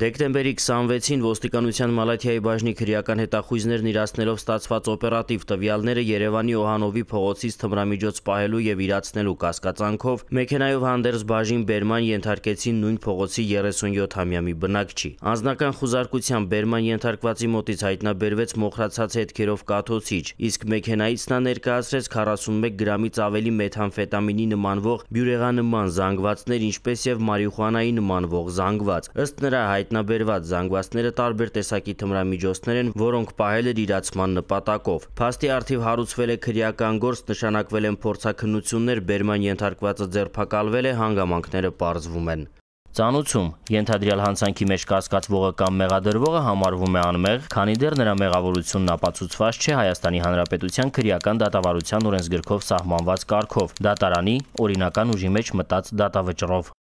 Դեկտեմբերի 26-ին ոստիկանության Մալաթիայի բաժնի քրեական հետախույզներն իրացնելով ստացված օպերատիվ տվյալները Երևանի Օհանովի փողոցից թմրամիջոց պահելու եւ իրացնելու կասկածանքով մեքենայով հանդերձ բաժին բերման ենթարկեցին նույն փողոցի 37-ամյա մի բնակչի։ Անձնական խուզարկությամբ բերման ենթարկվածի մոտից հայտնաբերվեց մոխրացած հետքերով կաթոցիչ, իսկ մեքենայից նա ներկայացրեց 41 գրամից ավելի մեթամֆետամինի նմանվող բյուրեղանման զանգվածներ, ինչպես եւ մարիխուանայի նմանվող զանգված։ Ըստ նրա հայտ հայտնաբերված զանգվածները տարբեր տեսակի թմրամիջոցներ են, որոնք պահել էր իրացման նպատակով։ Փաստի արդիվ հարուցվել է քրեական գործ, նշանակվել են փորձակնություններ, բերման ենթարկվածը ձերբակալվել է, հանգամանքները պարզվում են։ Ծանուցում ենթադրյալ հանցանքի մեջ կասկածվողը կամ մեղադրվողը համարվում է անմեղ, քանի դեռ նրա մեղավորությունն ապացուցված չէ Հայաստանի Հանրապետության քրեական դատավարության օրենսգրքով սահմանված կարգով՝ դատարանի օրինական ուժի մեջ մտած դատավճռով։